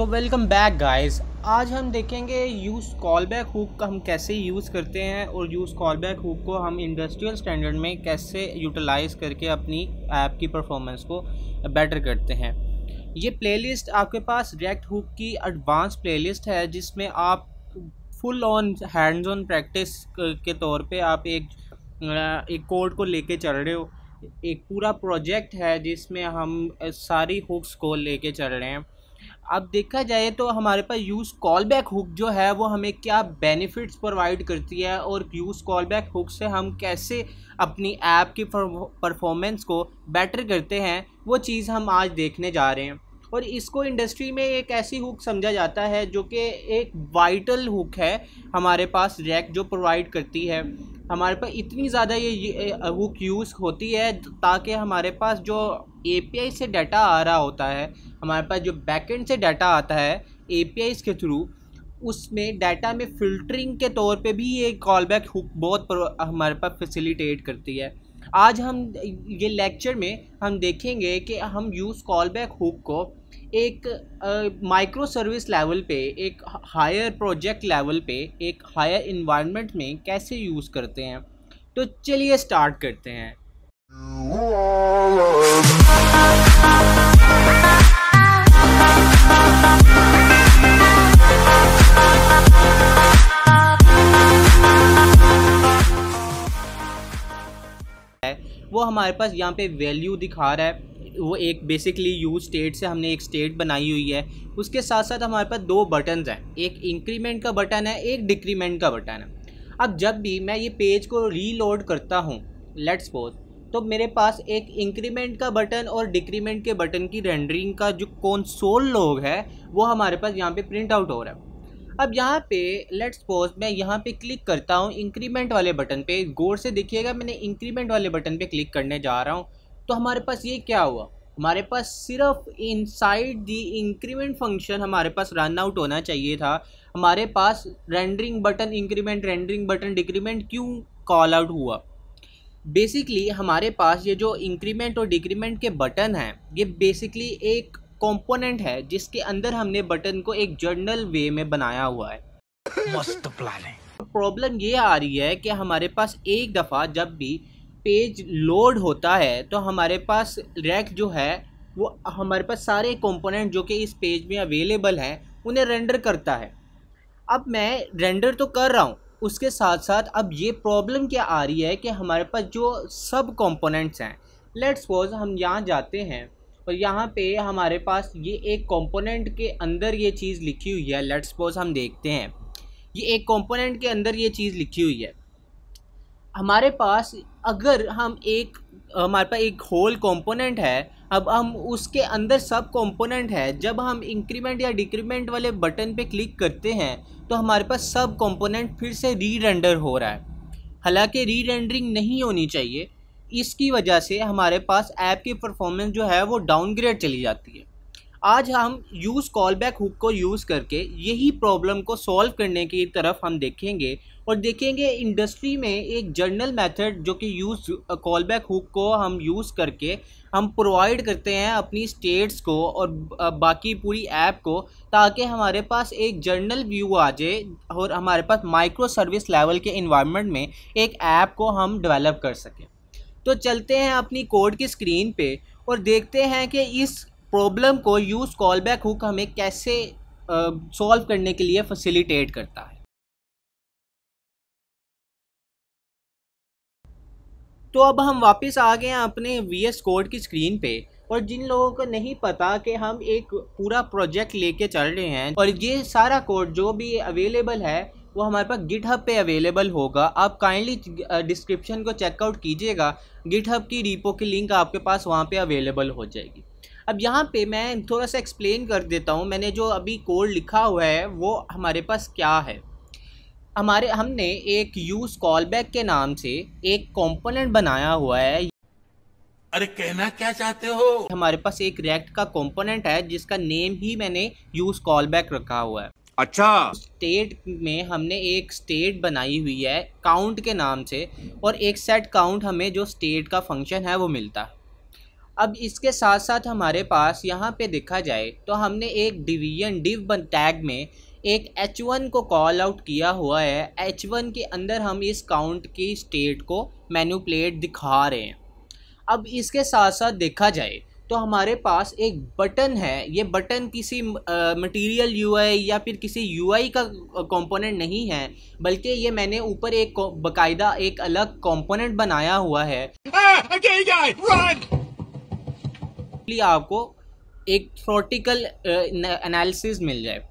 so welcome back guys आज हम देखेंगे यूज़ कॉल बैक हुक का हम कैसे यूज़ करते हैं और यूज़ कॉल बैक हुक को हम इंडस्ट्रियल स्टैंडर्ड में कैसे यूटिलाइज करके अपनी ऐप की परफॉर्मेंस को बेटर करते हैं ये प्लेलिस्ट आपके पास डायरेक्ट हुक की एडवांस प्लेलिस्ट है जिसमें आप full on hands on practice के तौर पर आप एक एक कोड को लेके चल रहे हो एक पूरा प्रोजेक्ट है जिसमें हम सारी हुक्स को लेके चल रहे हैं अब देखा जाए तो हमारे पास यूज़ कॉल बैक हुक जो है वो हमें क्या बेनिफिट्स प्रोवाइड करती है और यूज़ कॉल बैक हुक से हम कैसे अपनी ऐप की परफॉर्मेंस को बेटर करते हैं वो चीज़ हम आज देखने जा रहे हैं और इसको इंडस्ट्री में एक ऐसी हुक समझा जाता है जो कि एक वाइटल हुक है हमारे पास रैक जो प्रोवाइड करती है हमारे पास इतनी ज़्यादा ये हुक यूज़ होती है ताकि हमारे पास जो ए से डाटा आ रहा होता है हमारे पास जो बैकेंड से डाटा आता है ए के थ्रू उसमें डाटा में फ़िल्टरिंग के तौर पे भी ये कॉल बैक हुक बहुत हमारे पास फैसिलिटेट करती है आज हम ये लेक्चर में हम देखेंगे कि हम यूज़ कॉल बैक हुक को एक माइक्रो सर्विस लेवल पे एक हायर प्रोजेक्ट लेवल पे एक हायर इन्वायरमेंट में कैसे यूज़ करते हैं तो चलिए स्टार्ट करते हैं हमारे पास यहाँ पे वैल्यू दिखा रहा है वो एक बेसिकली यू स्टेट से हमने एक स्टेट बनाई हुई है उसके साथ साथ हमारे पास दो बटन हैं एक इंक्रीमेंट का बटन है एक डिक्रीमेंट का बटन है अब जब भी मैं ये पेज को रीलोड करता हूँ लेट्स पोज तो मेरे पास एक इंक्रीमेंट का बटन और डिक्रीमेंट के बटन की रेंडरिंग का जो कौन सोल लोग है वो हमारे पास यहाँ पे प्रिंट आउट हो रहा है अब यहाँ पे लेट्स सपोज मैं यहाँ पे क्लिक करता हूँ इंक्रीमेंट वाले बटन पे गौर से देखिएगा मैंने इंक्रीमेंट वाले बटन पे क्लिक करने जा रहा हूँ तो हमारे पास ये क्या हुआ हमारे पास सिर्फ इनसाइड दी इंक्रीमेंट फंक्शन हमारे पास रन आउट होना चाहिए था हमारे पास rendering button increment rendering button decrement क्यों कॉल आउट हुआ बेसिकली हमारे पास ये जो इंक्रीमेंट और डिक्रीमेंट के बटन हैं ये बेसिकली एक कंपोनेंट है जिसके अंदर हमने बटन को एक जर्नल वे में बनाया हुआ है मस्त प्लान है प्रॉब्लम ये आ रही है कि हमारे पास एक दफ़ा जब भी पेज लोड होता है तो हमारे पास रैक जो है वो हमारे पास सारे कंपोनेंट जो कि इस पेज में अवेलेबल हैं उन्हें रेंडर करता है अब मैं रेंडर तो कर रहा हूँ उसके साथ साथ अब ये प्रॉब्लम क्या आ रही है कि हमारे पास जो सब कंपोनेंट्स हैं लेट्स सपोज हम यहाँ जाते हैं तो यहाँ पे हमारे पास ये एक कंपोनेंट के अंदर ये चीज़ लिखी हुई है लेट्स सपोज हम देखते हैं ये एक कंपोनेंट के अंदर ये चीज़ लिखी हुई है हमारे पास अगर हम एक हमारे पास एक होल कंपोनेंट है अब हम उसके अंदर सब कंपोनेंट है जब हम इंक्रीमेंट या डिक्रीमेंट वाले बटन पे क्लिक करते हैं तो हमारे पास सब कंपोनेंट फिर से री हो रहा है हालांकि री नहीं होनी चाहिए इसकी वजह से हमारे पास ऐप की परफॉर्मेंस जो है वो डाउनग्रेड चली जाती है आज हम यूज़ कॉल बैक हुक को यूज़ करके यही प्रॉब्लम को सॉल्व करने की तरफ हम देखेंगे और देखेंगे इंडस्ट्री में एक जर्नल मेथड जो कि यूज़ कॉल बैक हुक को हम यूज़ करके हम प्रोवाइड करते हैं अपनी स्टेट्स को और बाकी पूरी ऐप को ताकि हमारे पास एक जर्नल व्यू आ जाए और हमारे पास माइक्रो सर्विस लेवल के इन्वायरमेंट में एक ऐप को हम डेवलप कर सकें तो चलते हैं अपनी कोड की स्क्रीन पे और देखते हैं कि इस प्रॉब्लम को यूज़ कॉल बैक हुक हमें कैसे सॉल्व करने के लिए फैसिलिटेट करता है तो अब हम वापस आ गए हैं अपने वी एस कोड की स्क्रीन पे और जिन लोगों को नहीं पता कि हम एक पूरा प्रोजेक्ट लेके चल रहे हैं और ये सारा कोड जो भी अवेलेबल है वो हमारे पास हब पे अवेलेबल होगा आप काइंडली डिस्क्रिप्शन को चेकआउट कीजिएगा हब की रिपो की लिंक आपके पास वहाँ पे अवेलेबल हो जाएगी अब यहाँ पे मैं थोड़ा सा एक्सप्लेन कर देता हूँ मैंने जो अभी कोड लिखा हुआ है वो हमारे पास क्या है हमारे हमने एक यूज़ कॉल बैक के नाम से एक कंपोनेंट बनाया हुआ है अरे कहना क्या चाहते हो हमारे पास एक रिएक्ट का कंपोनेंट है जिसका नेम ही मैंने यूज़ कॉल बैक रखा हुआ है अच्छा स्टेट में हमने एक स्टेट बनाई हुई है काउंट के नाम से और एक सेट काउंट हमें जो स्टेट का फंक्शन है वो मिलता है अब इसके साथ साथ हमारे पास यहाँ पे देखा जाए तो हमने एक डिवीजन डिव टैग में एक एच वन को कॉल आउट किया हुआ है एच वन के अंदर हम इस काउंट की स्टेट को मैनुपलेट दिखा रहे हैं अब इसके साथ साथ देखा जाए तो हमारे पास एक बटन है ये बटन किसी मटेरियल यूआई या फिर किसी यूआई का कंपोनेंट नहीं है बल्कि ये मैंने ऊपर एक बकायदा एक अलग कंपोनेंट बनाया हुआ है ah, इसलिए आपको एक थ्रोटिकल एनालिसिस मिल जाए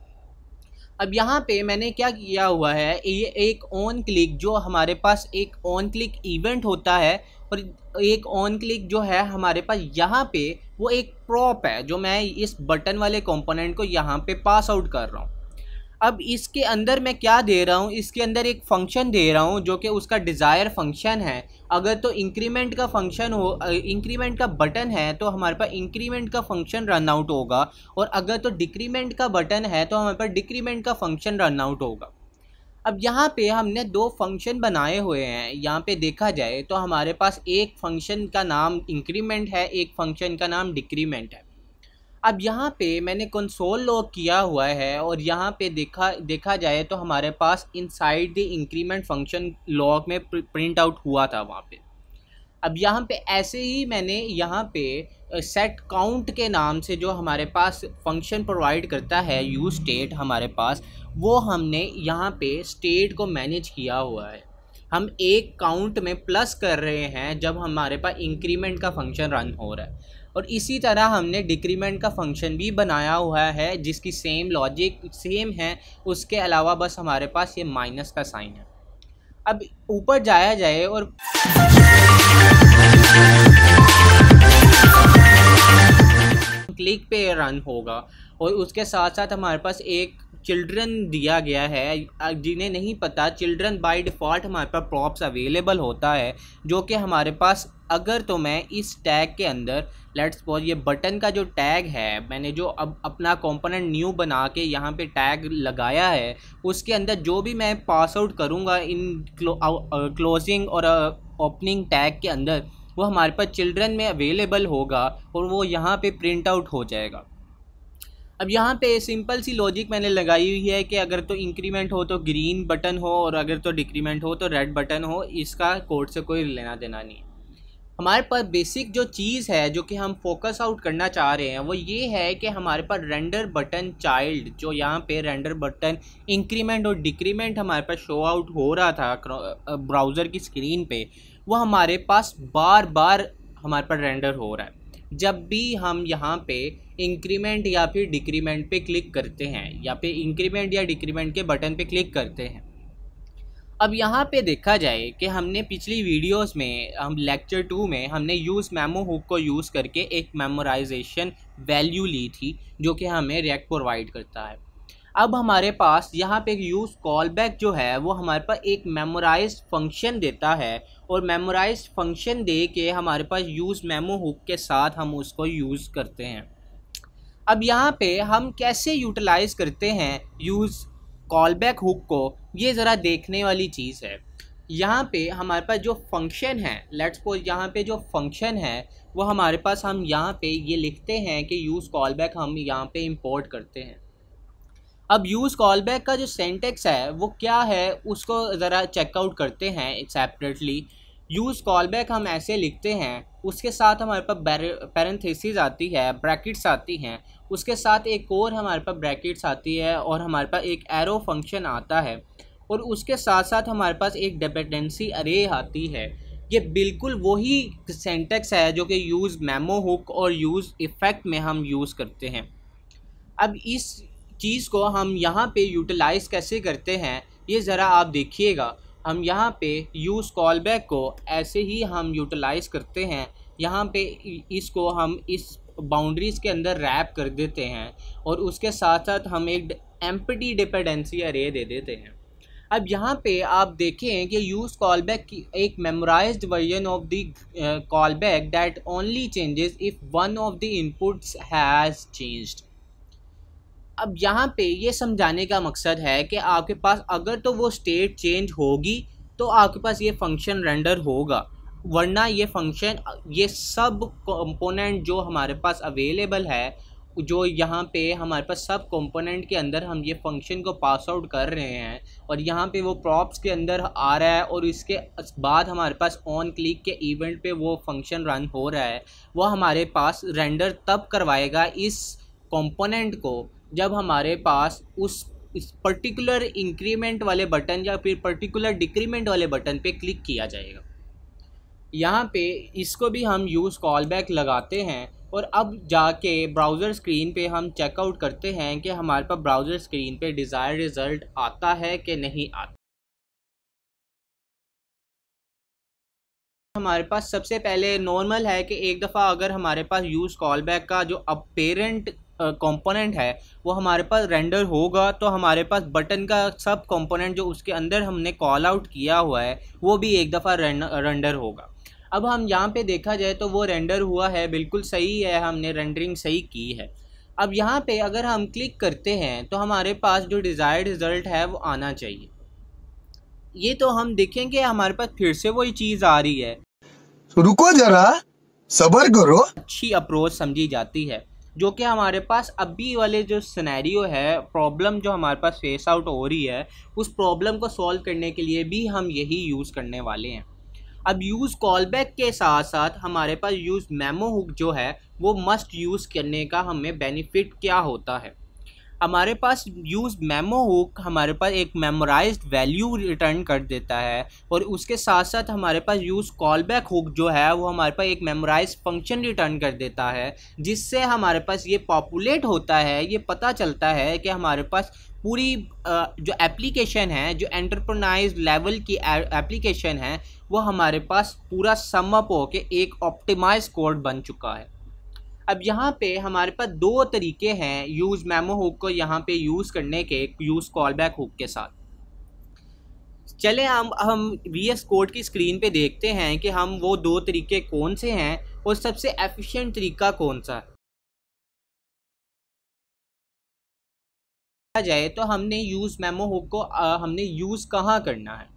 अब यहाँ पे मैंने क्या किया हुआ है ये एक ऑन क्लिक जो हमारे पास एक ऑन क्लिक इवेंट होता है और एक ऑन क्लिक जो है हमारे पास यहाँ पे वो एक प्रॉप है जो मैं इस बटन वाले कंपोनेंट को यहाँ पे पास आउट कर रहा हूँ अब इसके अंदर मैं क्या दे रहा हूँ इसके अंदर एक फंक्शन दे रहा हूँ जो कि उसका डिज़ायर फंक्शन है अगर तो इंक्रीमेंट का फंक्शन हो इंक्रीमेंट का बटन है तो हमारे पास इंक्रीमेंट का फंक्शन रन आउट होगा और अगर तो डिक्रीमेंट का बटन है तो हमारे पास डिक्रीमेंट का फंक्शन रन आउट होगा अब यहाँ पे हमने दो फंक्शन बनाए हुए हैं यहाँ पे देखा जाए तो हमारे पास एक फंक्शन का नाम इंक्रीमेंट है एक फंक्शन का नाम डिक्रीमेंट है अब यहाँ पे मैंने कंसोल लॉग किया हुआ है और यहाँ पे देखा देखा जाए तो हमारे पास inside the increment function log में प्रिंट आउट हुआ था वहाँ पे अब यहाँ पे ऐसे ही मैंने यहाँ पे सेट काउंट के नाम से जो हमारे पास फंक्शन प्रोवाइड करता है यू स्टेट हमारे पास वो हमने यहाँ पे स्टेट को मैनेज किया हुआ है हम एक काउंट में प्लस कर रहे हैं जब हमारे पास इंक्रीमेंट का फंक्शन रन हो रहा है और इसी तरह हमने डिक्रीमेंट का फंक्शन भी बनाया हुआ है जिसकी सेम लॉजिक सेम है उसके अलावा बस हमारे पास ये माइनस का साइन है अब ऊपर जाया जाए और क्लिक पे रन होगा और उसके साथ साथ हमारे पास एक चिल्ड्रन दिया गया है जिन्हें नहीं पता चिल्ड्रन बाय डिफ़ॉल्ट हमारे पास प्रॉप्स अवेलेबल होता है जो कि हमारे पास अगर तो मैं इस टैग के अंदर लेट्स सपोज ये बटन का जो टैग है मैंने जो अब अपना कंपोनेंट न्यू बना के यहाँ पे टैग लगाया है उसके अंदर जो भी मैं पास आउट करूँगा इन क्लो, क्लोजिंग uh, और ओपनिंग uh, टैग के अंदर वो हमारे पास चिल्ड्रन में अवेलेबल होगा और वो यहाँ पे प्रिंट आउट हो जाएगा अब यहाँ पे सिंपल सी लॉजिक मैंने लगाई हुई है कि अगर तो इंक्रीमेंट हो तो ग्रीन बटन हो और अगर तो डिक्रीमेंट हो तो रेड बटन हो इसका कोड से कोई लेना देना नहीं हमारे पास बेसिक जो चीज़ है जो कि हम फोकस आउट करना चाह रहे हैं वो ये है कि हमारे पास रेंडर बटन चाइल्ड जो यहाँ पे रेंडर बटन इंक्रीमेंट और डिक्रीमेंट हमारे पास शो आउट हो रहा था ब्राउज़र की स्क्रीन पे वो हमारे पास बार बार हमारे पर रेंडर हो रहा है जब भी हम यहाँ पे इंक्रीमेंट या फिर डिक्रीमेंट पे क्लिक करते हैं या फिर इंक्रीमेंट या डिक्रीमेंट के बटन पे क्लिक करते हैं अब यहाँ पे देखा जाए कि हमने पिछली वीडियोस में हम लेक्चर टू में हमने यूज़ मेमो हुक को यूज़ करके एक मेमोराइजेशन वैल्यू ली थी जो कि हमें रिएक्ट प्रोवाइड करता है अब हमारे पास यहाँ पे एक यूज़ कॉल बैक जो है वो हमारे पास एक मेमोराइज फंक्शन देता है और मेमोराइज फंक्शन दे के हमारे पास यूज़ मेमो हुक के साथ हम उसको यूज़ करते हैं अब यहाँ पे हम कैसे यूटिलाइज़ करते हैं यूज़ कॉल बैक हुक को ये ज़रा देखने वाली चीज़ है यहाँ पे हमारे पास जो फंक्शन है लेट्स पोज यहाँ पे जो फंक्शन है वो हमारे पास हम यहाँ पे ये लिखते हैं कि यूज़ कॉल बैक हम यहाँ पे इंपोर्ट करते हैं अब यूज़ कॉल बैक का जो सेंटेक्स है वो क्या है उसको ज़रा चेकआउट करते हैं सेपरेटली यूज़ कॉल बैक हम ऐसे लिखते हैं उसके साथ हमारे पास पैरेंथेसिस आती है ब्रैकेट्स आती हैं उसके साथ एक और हमारे पास ब्रैकेट्स आती है और हमारे पास एक एरो फंक्शन आता है और उसके साथ साथ हमारे पास एक डिपेंडेंसी अरे आती है ये बिल्कुल वही सेंटेक्स है जो कि यूज़ मेमो हुक और यूज़ इफ़ेक्ट में हम यूज़ करते हैं अब इस चीज़ को हम यहाँ पे यूटिलाइज़ कैसे करते हैं ये ज़रा आप देखिएगा हम यहाँ पे यूज़ कॉल बैक को ऐसे ही हम यूटिलाइज़ करते हैं यहाँ पे इसको हम इस बाउंड्रीज़ के अंदर रैप कर देते हैं और उसके साथ साथ हम एक एम्पटी डिपेंडेंसी अरे दे देते हैं अब यहाँ पे आप देखें कि यूज़ कॉल बैक की एक memorize version of the callback that only changes if one of the inputs has changed अब यहाँ पे ये समझाने का मकसद है कि आपके पास अगर तो वो स्टेट चेंज होगी तो आपके पास ये फंक्शन रेंडर होगा वरना ये फंक्शन ये सब कंपोनेंट जो हमारे पास अवेलेबल है जो यहाँ पे हमारे पास सब कंपोनेंट के अंदर हम ये फंक्शन को पास आउट कर रहे हैं और यहाँ पे वो प्रॉप्स के अंदर आ रहा है और इसके बाद हमारे पास ऑन क्लिक के इवेंट पे वो फंक्शन रन हो रहा है वो हमारे पास रेंडर तब करवाएगा इस कंपोनेंट को जब हमारे पास उस इस पर्टिकुलर इंक्रीमेंट वाले बटन या फिर पर्टिकुलर डिक्रीमेंट वाले बटन पे क्लिक किया जाएगा यहाँ पे इसको भी हम यूज़ कॉल बैक लगाते हैं और अब जाके ब्राउज़र स्क्रीन पे हम चेकआउट करते हैं कि हमारे पास ब्राउज़र स्क्रीन पे डिज़ायर रिज़ल्ट आता है कि नहीं आता हमारे पास सबसे पहले नॉर्मल है कि एक दफ़ा अगर हमारे पास यूज़ कॉल बैक का जो अपेरेंट कंपोनेंट है वो हमारे पास रेंडर होगा तो हमारे पास बटन का सब कंपोनेंट जो उसके अंदर हमने कॉल आउट किया हुआ है वो भी एक दफ़ा रेंडर होगा अब हम यहाँ पे देखा जाए तो वो रेंडर हुआ है बिल्कुल सही है हमने रेंडरिंग सही की है अब यहाँ पे अगर हम क्लिक करते हैं तो हमारे पास जो डिज़ायर्ड रिज़ल्ट है वो आना चाहिए ये तो हम देखेंगे हमारे पास फिर से वही चीज़ आ रही है रुको जरा सबर करो अच्छी अप्रोच समझी जाती है जो कि हमारे पास अभी वाले जो सिनेरियो है प्रॉब्लम जो हमारे पास फेस आउट हो रही है उस प्रॉब्लम को सॉल्व करने के लिए भी हम यही यूज़ करने वाले हैं अब यूज़ कॉल बैक के साथ साथ हमारे पास यूज़ मेमो हुक जो है वो मस्ट यूज़ करने का हमें बेनिफिट क्या होता है हमारे पास यूज़ मेमो हुक हमारे पास एक मेमोराइज वैल्यू रिटर्न कर देता है और उसके साथ साथ हमारे पास यूज़ कॉल बैक हुक जो है वो हमारे पास एक मेमोराइज फंक्शन रिटर्न कर देता है जिससे हमारे पास ये पॉपुलेट होता है ये पता चलता है कि हमारे पास पूरी जो एप्लीकेशन है जो एंटरप्रनाइज लेवल की एप्लीकेशन है वो हमारे पास पूरा समअप होके एक ऑप्टिमाइज कोड बन चुका है अब यहाँ पे हमारे पास दो तरीके हैं यूज़ मेमो हुक को यहाँ पे यूज़ करने के यूज़ कॉल बैक हुक के साथ चले हम हम वी एस कोड की स्क्रीन पे देखते हैं कि हम वो दो तरीके कौन से हैं और सबसे एफिशिएंट तरीका कौन सा है जाए तो हमने यूज़ मेमो हुक को आ, हमने यूज़ कहाँ करना है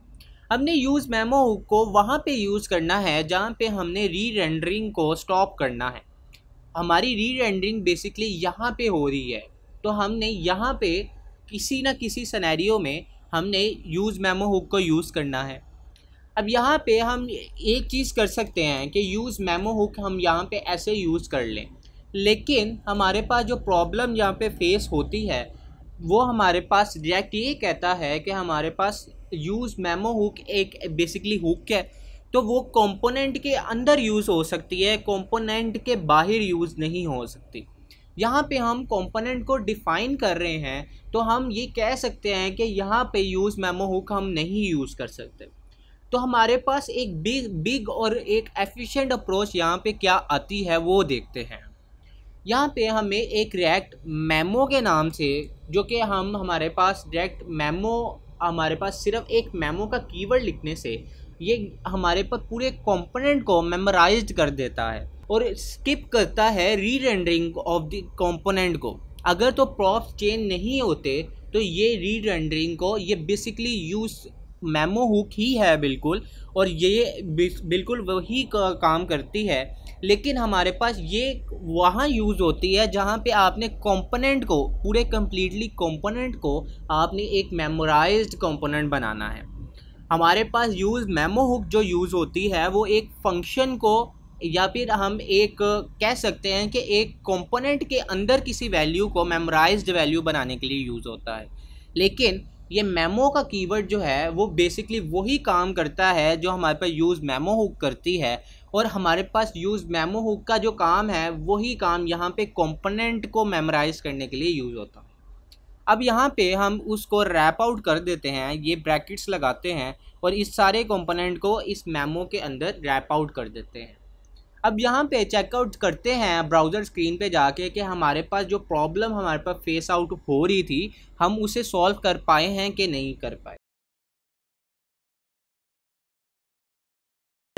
हमने यूज़ मेमो हुक को वहाँ पे यूज़ करना है जहाँ पे हमने री रेंडरिंग को स्टॉप करना है हमारी री रेंडरिंग बेसिकली यहाँ पे हो रही है तो हमने यहाँ पे किसी ना किसी सनेरियो में हमने यूज़ मेमो हुक को यूज़ करना है अब यहाँ पे हम एक चीज़ कर सकते हैं कि यूज़ मेमो हुक हम यहाँ पे ऐसे यूज़ कर लें लेकिन हमारे पास जो प्रॉब्लम यहाँ पे फेस होती है वो हमारे पास डायरेक्ट ये कहता है कि हमारे पास यूज़ मेमो हुक एक बेसिकली हुक है तो वो कंपोनेंट के अंदर यूज़ हो सकती है कंपोनेंट के बाहर यूज़ नहीं हो सकती यहाँ पे हम कंपोनेंट को डिफ़ाइन कर रहे हैं तो हम ये कह सकते हैं कि यहाँ पे यूज़ मेमो हुक हम नहीं यूज़ कर सकते तो हमारे पास एक बिग बिग और एक एफिशिएंट अप्रोच यहाँ पे क्या आती है वो देखते हैं यहाँ पे हमें एक रिएक्ट मेमो के नाम से जो कि हम हमारे पास डायरेक्ट मेमो हमारे पास सिर्फ एक मेमो का कीवर्ड लिखने से ये हमारे पर पूरे कंपोनेंट को मेमोराइज कर देता है और स्किप करता है री रेंडरिंग ऑफ द कंपोनेंट को अगर तो प्रॉप्स चेंज नहीं होते तो ये री रेंडरिंग को ये बेसिकली यूज मेमो हुक ही है बिल्कुल और ये बिल्कुल वही का, काम करती है लेकिन हमारे पास ये वहाँ यूज़ होती है जहाँ पे आपने कंपोनेंट को पूरे कम्प्लीटली कंपोनेंट को आपने एक मेमोराइज्ड कंपोनेंट बनाना है हमारे पास यूज़ मेमो हुक जो यूज़ होती है वो एक फंक्शन को या फिर हम एक कह सकते हैं कि एक कंपोनेंट के अंदर किसी वैल्यू को मेमोराइज्ड वैल्यू बनाने के लिए यूज़ होता है लेकिन ये मेमो का कीवर्ड जो है वो बेसिकली वही काम करता है जो हमारे पास यूज़ मेमो हुक करती है और हमारे पास यूज़ मेमो हुक का जो काम है वही काम यहाँ पे कंपोनेंट को मेमोराइज करने के लिए यूज़ होता है अब यहाँ पे हम उसको रैप आउट कर देते हैं ये ब्रैकेट्स लगाते हैं और इस सारे कंपोनेंट को इस मेमो के अंदर रैप आउट कर देते हैं अब यहाँ पे चेकआउट करते हैं ब्राउज़र स्क्रीन पे जाके कि हमारे पास जो प्रॉब्लम हमारे पास फेस आउट हो रही थी हम उसे सॉल्व कर पाए हैं कि नहीं कर पाए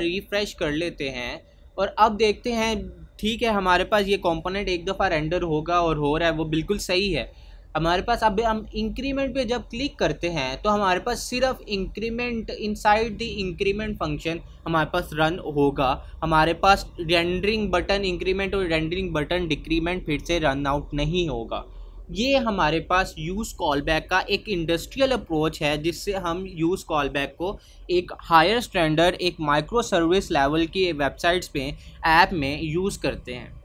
रिफ्रेश कर लेते हैं और अब देखते हैं ठीक है हमारे पास ये कंपोनेंट एक दफ़ा रेंडर होगा और हो रहा है वो बिल्कुल सही है हमारे पास अब हम इंक्रीमेंट पे जब क्लिक करते हैं तो हमारे पास सिर्फ increment inside the increment function हमारे पास रन होगा हमारे पास रेंडरिंग बटन इंक्रीमेंट और रेंडरिंग बटन डिक्रीमेंट फिर से रन आउट नहीं होगा ये हमारे पास यूज़ कॉल बैक का एक इंडस्ट्रियल अप्रोच है जिससे हम यूज़ कॉल बैक को एक हायर स्टैंडर्ड एक माइक्रो सर्विस लेवल की वेबसाइट्स पे ऐप में यूज़ करते हैं